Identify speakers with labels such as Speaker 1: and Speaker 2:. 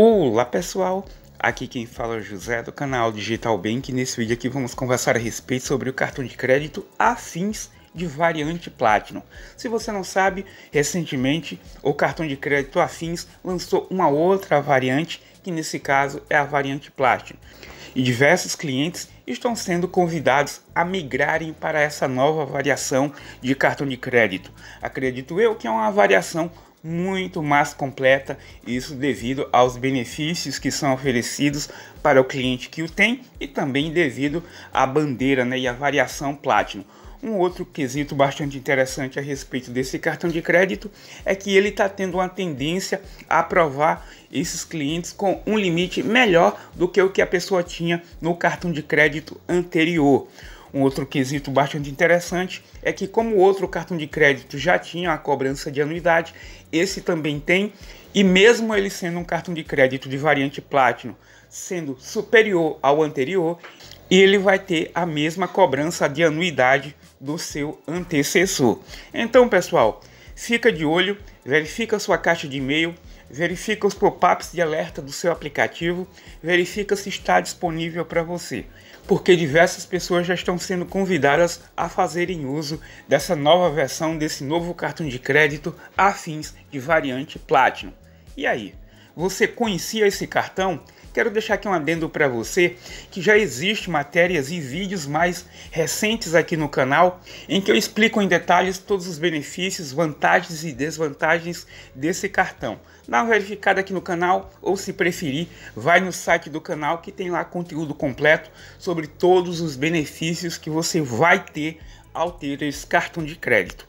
Speaker 1: Olá pessoal, aqui quem fala é o José do canal Digital Bank e nesse vídeo aqui vamos conversar a respeito sobre o cartão de crédito Afins de variante Platinum. Se você não sabe, recentemente o cartão de crédito Afins lançou uma outra variante que nesse caso é a variante Platinum. E diversos clientes estão sendo convidados a migrarem para essa nova variação de cartão de crédito. Acredito eu que é uma variação muito mais completa, isso devido aos benefícios que são oferecidos para o cliente que o tem e também devido à bandeira né, e à variação Platinum. Um outro quesito bastante interessante a respeito desse cartão de crédito é que ele está tendo uma tendência a aprovar esses clientes com um limite melhor do que o que a pessoa tinha no cartão de crédito anterior. Um outro quesito bastante interessante é que, como o outro cartão de crédito já tinha a cobrança de anuidade, esse também tem, e mesmo ele sendo um cartão de crédito de variante Platinum, sendo superior ao anterior, ele vai ter a mesma cobrança de anuidade do seu antecessor. Então, pessoal, Fica de olho, verifica sua caixa de e-mail, verifica os pop-ups de alerta do seu aplicativo, verifica se está disponível para você, porque diversas pessoas já estão sendo convidadas a fazerem uso dessa nova versão desse novo cartão de crédito afins de variante Platinum. E aí, você conhecia esse cartão? Quero deixar aqui um adendo para você que já existe matérias e vídeos mais recentes aqui no canal em que eu explico em detalhes todos os benefícios, vantagens e desvantagens desse cartão. Dá uma verificada aqui no canal ou se preferir, vai no site do canal que tem lá conteúdo completo sobre todos os benefícios que você vai ter ao ter esse cartão de crédito.